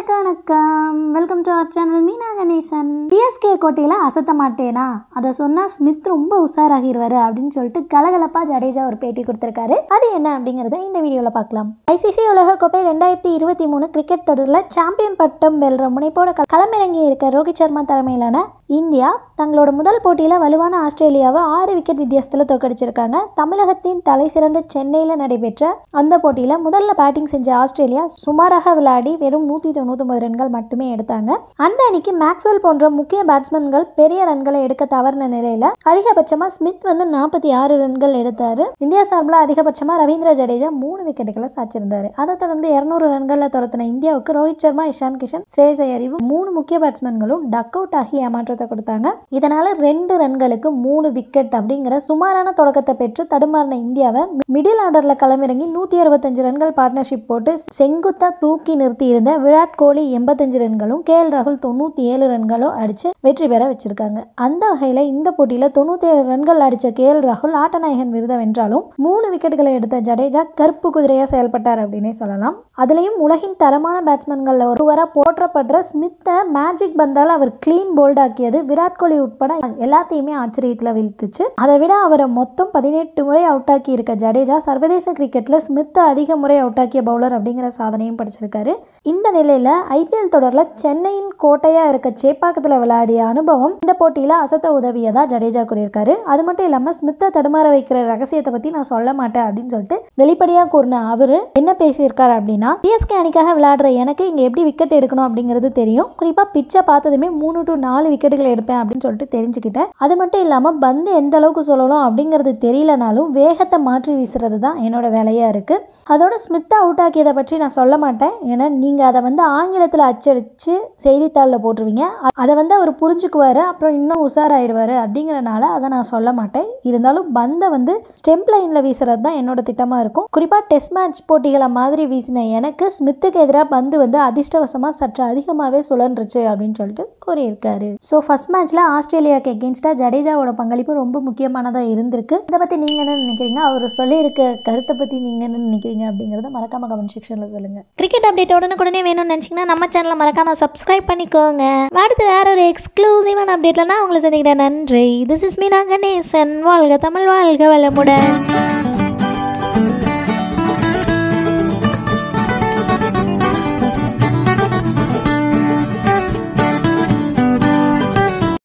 எல்லாருக்கும் வணக்கம் welcome to our channel Meena Ganesan TSK கோட்டையில் அசத்த மாட்டேனா அதை சொன்னால் ஸ்மித் ரொம்ப உஷாராகிடுவாரு அப்படின்னு சொல்லிட்டு கலகலப்பா ஜடேஜா ஒரு பேட்டி கொடுத்துருக்காரு அது என்ன அப்படிங்கிறத இந்த வீடியோவில் பார்க்கலாம் ஐசிசி உலக கோப்பை ரெண்டாயிரத்தி இருபத்தி மூணு கிரிக்கெட் தொடரில் சாம்பியன் பட்டம் வெல்ற முனைப்போட களமிறங்கி இருக்க ரோஹித் சர்மா தலைமையிலான இந்தியா தங்களோட முதல் போட்டியில் வலுவான ஆஸ்திரேலியாவை ஆறு விக்கெட் வித்தியாசத்தில் தோக்கடிச்சிருக்காங்க தமிழகத்தின் தலை சிறந்த சென்னையில் நடைபெற்ற அந்த போட்டியில் முதல்ல பேட்டிங் செஞ்ச ஆஸ்திரேலியா சுமாராக விளையாடி வெறும் நூற்றி தொண்ணூற்றி ரன்கள் மட்டுமே எடுத்தாங்க அந்த அணிக்கு மேக்ஸ்வெல் போன்ற முக்கிய பேட்ஸ்மென்கள் பெரிய ரன்களை எடுக்க தவறின நிலையில் அதிகபட்சமாக ஸ்மித் வந்து நாற்பத்தி ஆறு ரன்கள் எடுத்தார் இந்தியா சார்பில் அதிகபட்சமாக ரவீந்திர ஜடேஜா மூணு விக்கெட்டுகளை சாச்சிருந்தார் அதை தொடர்ந்து இரநூறு ரன்களில் துரத்தின இந்தியாவுக்கு ரோஹித் சர்மா இஷான் கிஷன் ஸ்ரேயஸ் அறிவு மூணு முக்கிய பேட்ஸ்மென்களும் டக் அவுட் ஆகி ஏமாற்ற தொடக்கத்தை கொடுத்தாங்க இதனால ரெண்டு ரன்களுக்கு மூணு விக்கெட் அப்படிங்கிற சுமாரான தொடக்கத்தை பெற்று தடுமாறின இந்தியாவை மிடில் ஆர்டர்ல களமிறங்கி நூத்தி அறுபத்தஞ்சு ரன்கள் பார்ட்னர்ஷிப் போட்டு செங்குத்தா தூக்கி நிறுத்தி இருந்த விராட் கோலி எண்பத்தஞ்சு ரன்களும் கே எல் ராகுல் தொண்ணூத்தி ஏழு ரன்களும் அடிச்சு வெற்றி பெற வச்சிருக்காங்க அந்த வகையில இந்த தொண்ணூத்தி ஏழு ரன்கள் அடிச்ச கே எல் ராகுல் ஆட்டநாயகன் விருதம் வென்றாலும் மூணு விக்கெட்டுகளை எடுத்த ஜடேஜா கருப்பு குதிரையா செயல்பட்டார் அப்படின்னே சொல்லலாம் அதுலயும் உலகின் தரமான பேட்ஸ்மேன்கள் ஒருவராக போற்றப்படுற ஸ்மித்தை மேஜிக் பந்தால் அவர் கிளீன் ஆக்கிய அப்படிங்கிறது விராட் கோலி உட்பட எல்லாத்தையுமே ஆச்சரியத்தில் வீழ்த்துச்சு அதை விட அவரை மொத்தம் பதினெட்டு முறை அவுட் ஆக்கி இருக்க ஜடேஜா சர்வதேச கிரிக்கெட்ல ஸ்மித் அதிக முறை அவுட் ஆக்கிய பவுலர் அப்படிங்கிற சாதனையும் படிச்சிருக்காரு இந்த நிலையில ஐபிஎல் தொடரில் சென்னையின் கோட்டையாக இருக்க சேப்பாக்கத்தில் விளையாடிய அனுபவம் இந்த போட்டியில் அசத்த உதவியதா ஜடேஜா கூறியிருக்காரு அது மட்டும் இல்லாமல் ஸ்மித்தை தடுமாற வைக்கிற ரகசியத்தை பற்றி நான் சொல்ல மாட்டேன் அப்படின்னு சொல்லிட்டு வெளிப்படையாக கூறின அவரு என்ன பேசியிருக்காரு அப்படின்னா சிஎஸ்கே அணிக்காக விளையாடுற எனக்கு இங்க எப்படி விக்கெட் எடுக்கணும் அப்படிங்கிறது தெரியும் குறிப்பாக பிச்சை பார்த்ததுமே மூணு டு நாலு விக்கெட்டு பந்துகள் எடுப்பேன் அப்படின்னு சொல்லிட்டு தெரிஞ்சுக்கிட்டேன் அது மட்டும் இல்லாமல் பந்து எந்த அளவுக்கு சொல்லணும் அப்படிங்கிறது தெரியலனாலும் வேகத்தை மாற்றி வீசுறது தான் என்னோட வேலையாக இருக்குது அதோட ஸ்மித்தை அவுட் ஆக்கியதை பற்றி நான் சொல்ல மாட்டேன் ஏன்னா நீங்கள் அதை வந்து ஆங்கிலத்தில் அச்சடித்து செய்தித்தாளில் போட்டுருவீங்க அதை வந்து அவர் புரிஞ்சுக்குவார் அப்புறம் இன்னும் உஷாராயிடுவார் அப்படிங்கிறனால அதை நான் சொல்ல மாட்டேன் இருந்தாலும் பந்தை வந்து ஸ்டெம்ப் லைனில் வீசுறது தான் என்னோட திட்டமாக இருக்கும் குறிப்பாக டெஸ்ட் மேட்ச் போட்டிகளை மாதிரி வீசின எனக்கு ஸ்மித்துக்கு எதிராக பந்து வந்து அதிர்ஷ்டவசமாக சற்று அதிகமாகவே சுழன்றுச்சு அப்படின்னு சொல்லிட்டு கூறியிருக்காரு ஸோ ஃபர்ஸ்ட் மேட்ச்சில் ஆஸ்திரேலியாவுக்கு எகென்ஸ்டாக ஜடேஜாவோட பங்களிப்பு ரொம்ப முக்கியமானதாக இருந்திருக்கு இதை பற்றி நீங்கள் என்ன நினைக்கிறீங்க அவர் சொல்லியிருக்க கருத்தை பற்றி நீங்கள் என்ன நினைக்கிறீங்க அப்படிங்கறத மறக்காம கமெண்ட் செக்ஷனில் சொல்லுங்கள் கிரிக்கெட் அப்டேட் உடனுக்குடனே வேணும்னு நினைச்சீங்கன்னா நம்ம சேனலை மறக்காமல் சப்ஸ்கிரைப் பண்ணிக்கோங்க அடுத்து வேற ஒரு எக்ஸ்க்ளூசிவான அப்டேட்லனா உங்களை சந்திக்கிறேன் நன்றி திஸ் இஸ் மீனா கணேசன் வாழ்க தமிழ் வாழ்க வளமுடன்